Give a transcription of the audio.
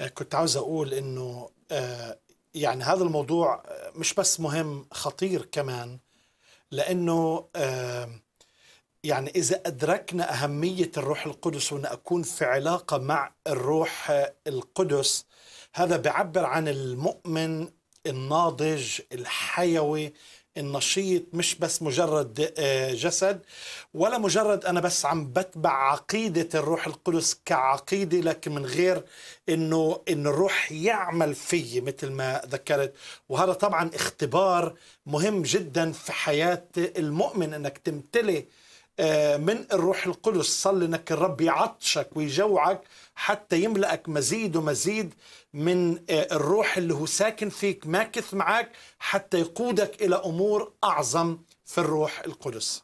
آه، كنت عاوز اقول انه آه، يعني هذا الموضوع آه، مش بس مهم خطير كمان لانه يعني اذا ادركنا اهميه الروح القدس وان اكون في علاقه مع الروح القدس هذا بيعبر عن المؤمن الناضج الحيوي النشيط مش بس مجرد آه، جسد ولا مجرد أنا بس عم بتبع عقيدة الروح القدس كعقيدة لكن من غير أنه أن الروح يعمل في مثل ما ذكرت وهذا طبعا اختبار مهم جدا في حياة المؤمن أنك تمتلي آه، من الروح القدس صلي انك الرب يعطشك ويجوعك حتى يملأك مزيد ومزيد من آه، الروح اللي هو ساكن فيك ماكث معك حتى يقودك الى امور اعظم في الروح القدس.